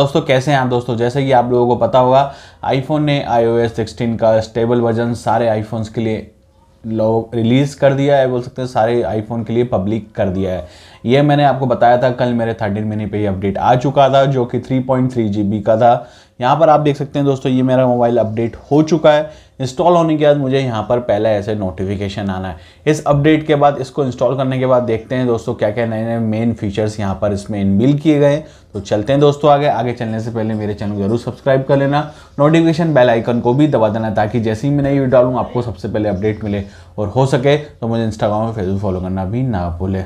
दोस्तों कैसे हैं आप दोस्तों जैसे कि आप लोगों को पता होगा आईफोन ने आईओएस 16 का स्टेबल वर्जन सारे आईफोन्स के लिए लोग रिलीज़ कर दिया है बोल सकते हैं सारे आईफोन के लिए पब्लिक कर दिया है ये मैंने आपको बताया था कल मेरे थर्टीन महीने पे ये अपडेट आ चुका था जो कि three point three G B का था यहाँ पर आप देख सकते हैं दोस्तों ये मेरा मोबाइल अपडेट हो चुका है इंस्टॉल होने के बाद मुझे यहाँ पर पहला ऐसे नोटिफिकेशन आना है इस अपडेट के बाद इसको इंस्टॉल करने के बाद देखते हैं दोस्तों क्या क्या नए नए मेन फीचर्स यहाँ पर इसमें इनबिल किए गए तो चलते हैं दोस्तों आगे आगे चलने से पहले मेरे चैनल को जरूर सब्सक्राइब कर लेना नोटिफिकेशन बेल आइकन को भी दबा देना ताकि जैसे ही मैं नई वीडियो डालूँ आपको सबसे पहले अपडेट मिले और हो सके तो मुझे इंस्टाग्राम और फेसबुक फॉलो करना भी ना भूलें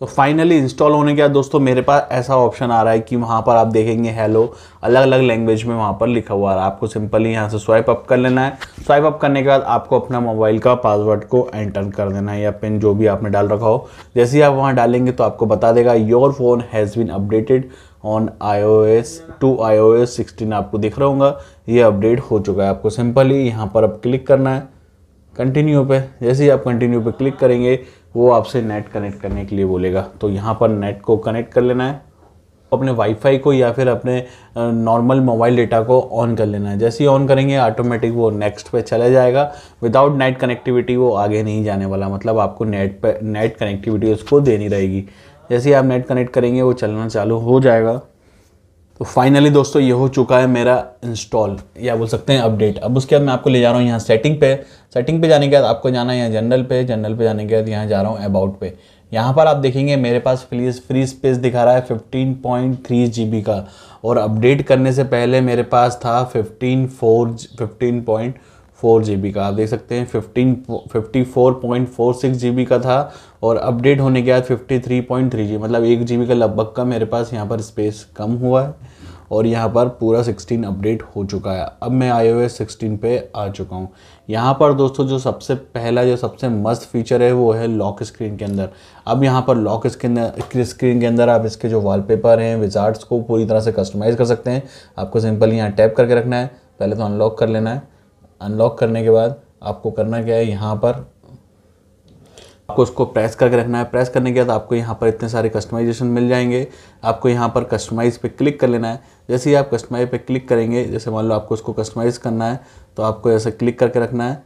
तो फाइनली इंस्टॉल होने के बाद दोस्तों मेरे पास ऐसा ऑप्शन आ रहा है कि वहाँ पर आप देखेंगे हेलो अलग अलग लैंग्वेज में वहाँ पर लिखा हुआ आ रहा है आपको सिंपली यहाँ से स्वाइप अप कर लेना है स्वाइप अप करने के बाद आपको अपना मोबाइल का पासवर्ड को एंटर कर देना है या पिन जो भी आपने डाल रखा हो जैसे ही आप वहाँ डालेंगे तो आपको बता देगा your phone has been updated on I O S to I O S sixteen आपको दिख रहा होगा ये अपडेट हो चुका है आपको सिंपली यहाँ पर अब क्लिक करना है कंटिन्यू पे जैसे ही आप कंटिन्यू पे क्लिक करेंगे वो आपसे नेट कनेक्ट करने के लिए बोलेगा तो यहाँ पर नेट को कनेक्ट कर लेना है अपने वाईफाई को या फिर अपने नॉर्मल मोबाइल डेटा को ऑन कर लेना है जैसे ही ऑन करेंगे ऑटोमेटिक वो नेक्स्ट पे चला जाएगा विदाउट नेट कनेक्टिविटी वो आगे नहीं जाने वाला मतलब आपको नेट पे नेट कनेक्टिविटी उसको देनी रहेगी जैसे ही आप नेट कनेक्ट करेंगे वो चलना चालू हो जाएगा तो फाइनली दोस्तों ये हो चुका है मेरा इंस्टॉल या बोल सकते हैं अपडेट अब उसके बाद मैं आपको ले जा रहा हूँ यहाँ सेटिंग पे सेटिंग पे जाने के बाद आपको जाना है यहाँ जनरल पे जनरल पे जाने के बाद यहाँ जा रहा हूँ अबाउट पे यहाँ पर आप देखेंगे मेरे पास फ्रीज फ्री स्पेस दिखा रहा है फिफ्टीन जीबी का और अपडेट करने से पहले मेरे पास था fifteen four fifteen point four G का आप देख सकते हैं fifteen fifty four point four six G का था और अपडेट होने के बाद fifty three point three G मतलब एक जी का लगभग का मेरे पास यहाँ पर स्पेस कम हुआ है और यहाँ पर पूरा 16 अपडेट हो चुका है अब मैं आई ओ सिक्सटीन पर आ चुका हूँ यहाँ पर दोस्तों जो सबसे पहला जो सबसे मस्त फीचर है वो है लॉक स्क्रीन के अंदर अब यहाँ पर लॉक स्क्रीन स्क्रीन के अंदर आप इसके जो वॉलपेपर हैं विजार्ट्स को पूरी तरह से कस्टमाइज़ कर सकते हैं आपको सिंपल यहाँ टैप करके रखना है पहले तो अनलॉक कर लेना है अनलॉक करने के बाद आपको करना क्या है यहाँ पर आपको उसको प्रेस करके रखना है प्रेस करने के बाद आपको यहाँ पर इतने सारे कस्टमाइजेशन मिल जाएंगे आपको यहाँ पर कस्टमाइज़ पे क्लिक कर लेना है जैसे ही आप कस्टमाइज पे क्लिक करेंगे जैसे मान लो आपको उसको कस्टमाइज़ करना है तो आपको ऐसे क्लिक करके रखना है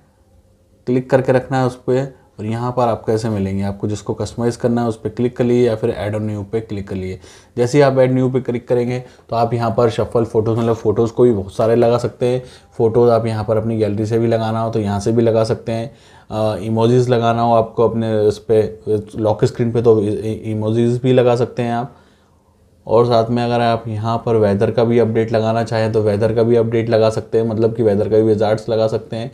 क्लिक करके रखना है उस पर और यहाँ पर आप कैसे मिलेंगे आपको जिसको कस्टमाइज़ करना है उस पर क्लिक कर लिए या फिर एड ऑन न्यू पे क्लिक कर लिए जैसे ही आप एड न्यू पे क्लिक करेंगे तो आप यहाँ पर शफल फोटोज़ मतलब फ़ोटोज़ को भी बहुत सारे लगा सकते हैं फ़ोटोज़ आप यहाँ पर अपनी गैलरी से भी लगाना हो तो यहाँ से भी लगा सकते हैं इमोजीज़ लगाना हो आपको अपने इस पर लॉक स्क्रीन पर तो इमोजीज़ भी लगा सकते हैं आप और साथ में अगर आप यहाँ पर वेदर का भी अपडेट लगाना चाहें तो वेदर का भी अपडेट लगा सकते हैं मतलब कि वेदर का भी रिजार्ट लगा सकते हैं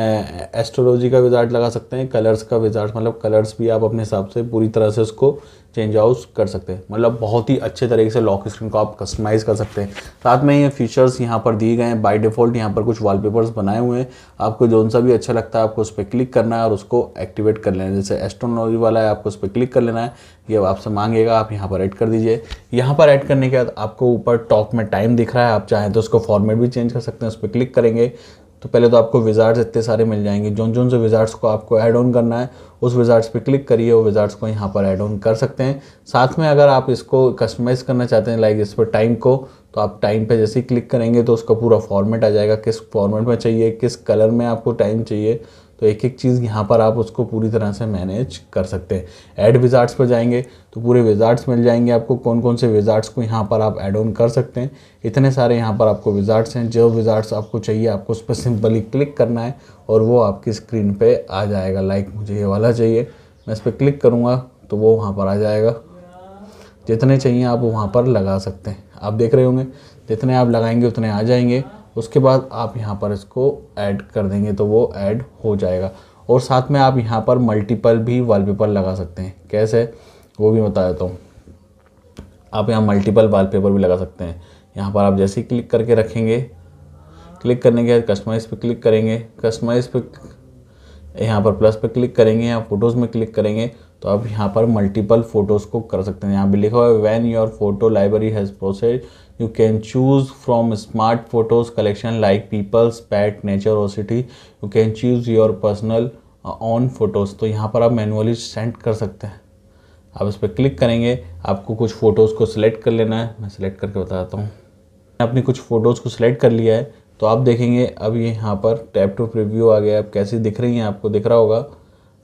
एस्ट्रोलॉजी का विजार्ट लगा सकते हैं कलर्स का विजार्ट मतलब कलर्स भी आप अपने हिसाब से पूरी तरह से उसको चेंज आउट कर सकते हैं मतलब बहुत ही अच्छे तरीके से लॉक स्क्रीन को आप कस्टमाइज़ कर सकते हैं साथ में ये फीचर्स यहाँ पर दिए गए हैं बाय डिफ़ॉल्ट यहाँ पर कुछ वॉलपेपर्स बनाए हुए हैं आपको जौन सा भी अच्छा लगता है आपको उस पर क्लिक करना है और उसको एक्टिवेट कर लेना है जैसे एस्ट्रोलॉजी वाला है आपको उस पर क्लिक कर लेना है ये आपसे मांगेगा आप यहाँ पर ऐड कर दीजिए यहाँ पर ऐड करने के बाद आपको ऊपर टॉप में टाइम दिख रहा है आप चाहें तो उसको फॉर्मेट भी चेंज कर सकते हैं उस पर क्लिक करेंगे तो पहले तो आपको विज़ार्ड्स इतने सारे मिल जाएंगे जो जो से विज़ार्ड्स को आपको ऐड ऑन करना है उस विज़ार्ड्स पे क्लिक करिए वो विज़ार्ड्स को यहाँ पर ऐड ऑन कर सकते हैं साथ में अगर आप इसको कस्टमाइज़ करना चाहते हैं लाइक इस पर टाइम को तो आप टाइम पे जैसे ही क्लिक करेंगे तो उसका पूरा फॉर्मेट आ जाएगा किस फॉर्मेट में चाहिए किस कलर में आपको टाइम चाहिए तो एक एक चीज़ यहाँ पर आप उसको पूरी तरह से मैनेज कर सकते हैं ऐड विजार्ट्स पर जाएंगे तो पूरे विजार्ट्स मिल जाएंगे आपको कौन कौन से विजार्ट्स को यहाँ पर आप ऐड ऑन कर सकते हैं इतने सारे यहाँ पर आपको विजार्ट्स हैं जो विजार्ट्स आपको चाहिए आपको उस पर सिंपली क्लिक करना है और वो आपकी स्क्रीन पर आ जाएगा लाइक मुझे ये वाला चाहिए मैं इस पर क्लिक करूँगा तो वो वहाँ पर आ जाएगा जितने चाहिए आप वहाँ पर लगा सकते हैं आप देख रहे होंगे जितने आप लगाएंगे उतने आ जाएंगे उसके बाद आप यहाँ पर इसको ऐड कर देंगे तो वो ऐड हो जाएगा और साथ में आप यहाँ पर मल्टीपल भी वॉलपेपर लगा सकते हैं कैसे वो भी बता देता हूँ आप यहाँ मल्टीपल वॉलपेपर भी लगा सकते हैं यहाँ पर आप जैसे ही क्लिक करके रखेंगे क्लिक करने के बाद कस्टमाइज पे क्लिक करेंगे कस्टमाइज पे यहाँ पर प्लस पे क्लिक करेंगे या फ़ोटोज़ में क्लिक करेंगे तो आप यहाँ पर मल्टीपल फ़ोटोज़ को कर सकते हैं यहाँ पर लिखा हुआ है when your photo library has process you can choose from smart photos collection like peoples pet nature और city you can choose your personal on photos तो यहाँ पर आप मैनुअली सेंड कर सकते हैं आप इस पर क्लिक करेंगे आपको कुछ फ़ोटोज़ को सिलेक्ट कर लेना है मैं सिलेक्ट करके बताता हूँ मैंने अपनी कुछ फ़ोटोज़ को सिलेक्ट कर लिया है तो आप देखेंगे अब ये यहाँ पर टैप टू प्रीव्यू आ गया अब कैसी दिख रही हैं आपको दिख रहा होगा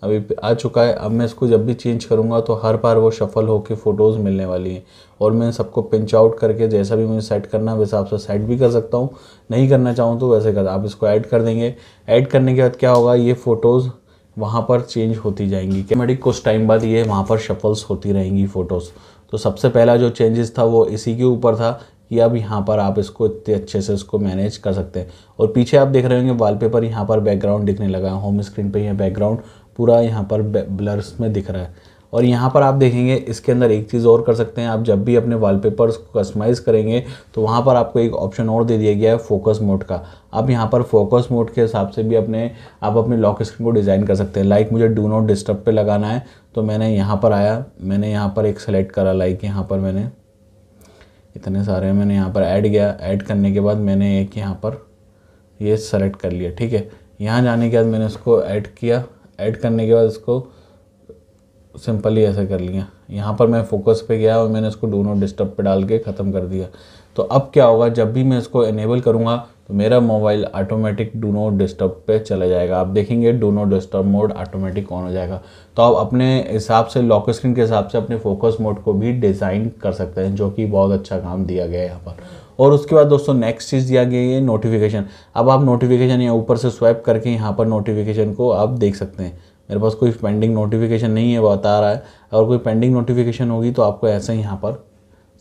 अभी आ चुका है अब मैं इसको जब भी चेंज करूँगा तो हर बार वो शफल होकर फ़ोटोज़ मिलने वाली हैं और मैं सबको पिंच आउट करके जैसा भी मुझे सेट करना है वैसे आपसे सेट भी कर सकता हूँ नहीं करना चाहूँ तो वैसे कर आप इसको ऐड कर देंगे ऐड करने के बाद क्या होगा ये फ़ोटोज़ वहाँ पर चेंज होती जाएंगी कैमेडिक कुछ टाइम बाद ये वहाँ पर शफल्स होती रहेंगी फ़ोटोज़ तो सबसे पहला जो चेंजेस था वो इसी के ऊपर था कि अब यहाँ पर आप इसको इतने अच्छे से इसको मैनेज कर सकते हैं और पीछे आप देख रहे होंगे वॉलपेपर यहाँ पर बैकग्राउंड दिखने लगा होम स्क्रीन पे यह बैकग्राउंड पूरा यहाँ पर ब्लर्स में दिख रहा है और यहाँ पर आप देखेंगे इसके अंदर एक चीज़ और कर सकते हैं आप जब भी अपने वॉलपेपर्स को कस्टमाइज़ करेंगे तो वहाँ पर आपको एक ऑप्शन और दे दिया गया है फोकस मोड का आप यहाँ पर फोकस मोड के हिसाब से भी अपने आप अपने लॉक स्क्रीन को डिज़ाइन कर सकते हैं लाइक मुझे डू नॉट डिस्टर्ब पे लगाना है तो मैंने यहाँ पर आया मैंने यहाँ पर एक सेलेक्ट करा लाइक यहाँ पर मैंने इतने सारे मैंने यहाँ पर ऐड किया ऐड करने के बाद मैंने एक यहाँ पर ये यह सेलेक्ट कर लिया ठीक है यहाँ जाने के बाद मैंने उसको ऐड किया ऐड करने के बाद इसको सिंपली ऐसे कर लिया यहाँ पर मैं फोकस पे गया और मैंने इसको डोनो डिस्टर्ब पे डाल के ख़त्म कर दिया तो अब क्या होगा जब भी मैं इसको इनेबल करूँगा तो मेरा मोबाइल ऑटोमेटिक डोनो डिस्टर्ब पे चला जाएगा आप देखेंगे do not disturb mode automatic on हो जाएगा तो आप अपने हिसाब से लॉक स्क्रीन के हिसाब से अपने फोकस मोड को भी डिज़ाइन कर सकते हैं जो कि बहुत अच्छा काम दिया गया है यहाँ पर और उसके बाद दोस्तों नेक्स्ट चीज़ दिया गया है नोटिफिकेशन अब आप नोटिफिकेशन या ऊपर से स्वाइप करके यहाँ पर नोटिफिकेशन को आप देख सकते हैं मेरे पास कोई पेंडिंग नोटिफिकेशन नहीं है वो बता रहा है अगर कोई पेंडिंग नोटिफिकेशन होगी तो आपको ऐसे ही यहाँ पर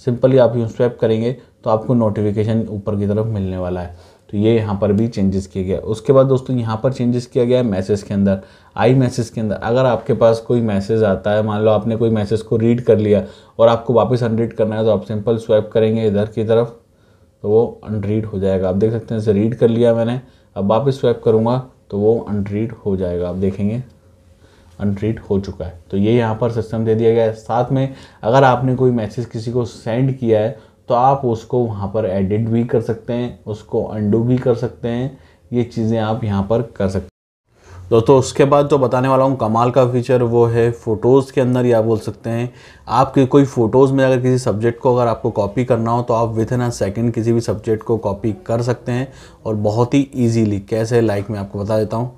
सिंपली आप यूँ स्वैप करेंगे तो आपको नोटिफिकेशन ऊपर की तरफ मिलने वाला है तो ये यहाँ पर भी चेंजेस किया गया उसके बाद दोस्तों यहाँ पर चेंजेस किया गया है मैसेज के अंदर आई मैसेज के अंदर अगर आपके पास कोई मैसेज आता है मान लो आपने कोई मैसेज को रीड कर लिया और आपको वापस अनरीड करना है तो आप सिंपल स्वैप करेंगे इधर की तरफ तो वो अनरीड हो जाएगा आप देख सकते हैं इसे रीड कर लिया मैंने अब वापस स्वैप करूँगा तो वो अनरीड हो जाएगा आप देखेंगे अनरीड हो चुका है तो ये यहाँ पर सिस्टम दे दिया गया है साथ में अगर आपने कोई मैसेज किसी को सेंड किया है तो आप उसको वहाँ पर एडिट भी कर सकते हैं उसको अंडू भी कर सकते हैं ये चीज़ें आप यहाँ पर कर सकते हैं दोस्तों तो उसके बाद जो बताने वाला हूँ कमाल का फीचर वो है फ़ोटोज़ के अंदर या बोल सकते हैं आपके कोई फ़ोटोज़ में अगर किसी सब्जेक्ट को अगर आपको कॉपी करना हो तो आप विद इन अ सेकेंड किसी भी सब्जेक्ट को कॉपी कर सकते हैं और बहुत ही ईजीली कैसे लाइक मैं आपको बता देता हूँ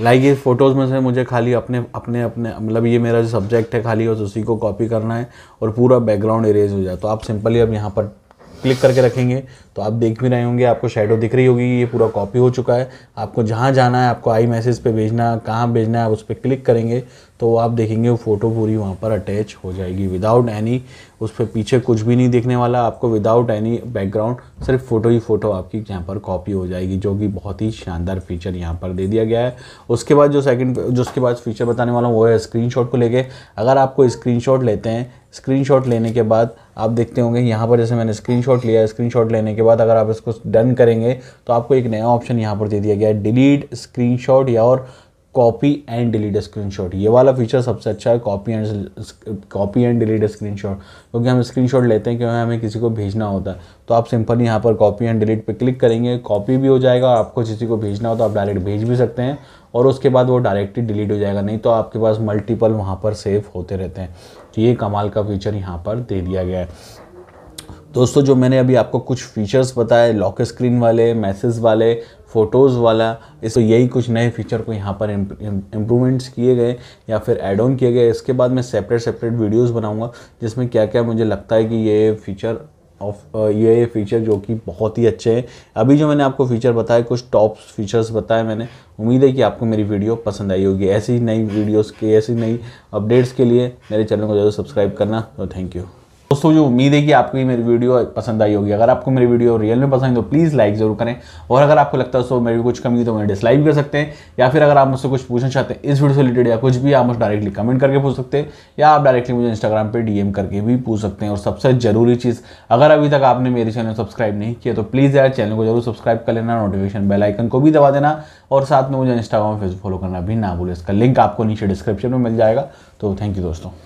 लाइक ये फ़ोटोज़ में से मुझे खाली अपने अपने अपने मतलब ये मेरा जो सब्जेक्ट है खाली उसी को कॉपी करना है और पूरा बैकग्राउंड इरेज हो जाए तो आप सिंपली अब यहाँ पर क्लिक करके रखेंगे तो आप देख भी रहे होंगे आपको शेडो दिख रही होगी ये पूरा कॉपी हो चुका है आपको जहाँ जाना है आपको आई मैसेज पे भेजना कहाँ भेजना है आप उस पर क्लिक करेंगे तो आप देखेंगे वो फ़ोटो पूरी वहाँ पर अटैच हो जाएगी विदाउट एनी उस पर पीछे कुछ भी नहीं दिखने वाला आपको विदाउट एनी बैकग्राउंड सिर्फ फ़ोटो ही फ़ोटो आपकी यहाँ पर कॉपी हो जाएगी जो कि बहुत ही शानदार फीचर यहाँ पर दे दिया गया है उसके बाद जो सेकंड जो उसके बाद फीचर बताने वाला हूँ वो है स्क्रीन को लेके अगर आपको स्क्रीन लेते हैं स्क्रीनशॉट लेने के बाद आप देखते होंगे यहाँ पर जैसे मैंने स्क्रीनशॉट लिया स्क्रीन स्क्रीनशॉट लेने के बाद अगर आप इसको डन करेंगे तो आपको एक नया ऑप्शन यहाँ पर दे दिया गया है डिलीट स्क्रीनशॉट या और कॉपी एंड डिलीट स्क्रीनशॉट ये वाला फीचर सबसे अच्छा है copy and copy and delete screenshot क्योंकि हम स्क्रीनशॉट लेते हैं क्योंकि हमें किसी को भेजना होता है तो आप सिंपल यहाँ पर कॉपी एंड डिलीट पे क्लिक करेंगे कॉपी भी हो जाएगा आपको किसी को भेजना हो तो आप डायरेक्ट भेज भी सकते हैं और उसके बाद वो डायरेक्टली डिलीट हो जाएगा नहीं तो आपके पास मल्टीपल वहाँ पर सेव होते रहते हैं तो ये कमाल का फीचर यहाँ पर दे दिया गया है दोस्तों जो मैंने अभी आपको कुछ फीचर्स बताए लॉक स्क्रीन वाले मैसेज वाले फ़ोटोज़ वाला इस तो यही कुछ नए फीचर को यहाँ पर इम्प्रूवमेंट्स किए गए या फिर एड ऑन किए गए इसके बाद मैं सेपरेट सेपरेट वीडियोस बनाऊंगा जिसमें क्या क्या मुझे लगता है कि ये फीचर ऑफ ये फीचर जो कि बहुत ही अच्छे हैं अभी जो मैंने आपको फीचर बताए कुछ टॉप फीचर्स बताए मैंने उम्मीद है कि आपको मेरी वीडियो पसंद आई होगी ऐसी नई वीडियोज़ के ऐसी नई अपडेट्स के लिए मेरे चैनल को ज़रूर सब्सक्राइब करना तो थैंक यू दोस्तों जो उम्मीद है कि आपको मेरी वीडियो पसंद आई होगी अगर आपको मेरी वीडियो रियल में पसंद है तो प्लीज़ लाइक जरूर करें और अगर आपको लगता है तो मेरी कुछ कमी तो मैं डिसलाइक कर सकते हैं या फिर अगर आप मुझसे कुछ पूछना चाहते हैं इस वीडियो से रिलेटेड या कुछ भी आप मुझे डायरेक्टली कमेंट करके पूछ सकते हैं या आप डायरेक्टली मुझे इंस्टाग्राम पर डीएम करके भी पूछ सकते हैं और सबसे ज़रूरी चीज़ अगर अभी तक आपने मेरे चैनल सब्सक्राइब नहीं किया तो प्लीज़ यार चैनल को जरूर सब्सक्राइब कर लेना नोटिफिकेशन बेल आइकन को भी दबा देना और साथ में मुझे इंस्टाग्राम फेसबुक फॉलो करना भी ना भूलें इसका लिंक आपको नीचे डिस्क्रिप्शन में मिल जाएगा तो थैंक यू दोस्तों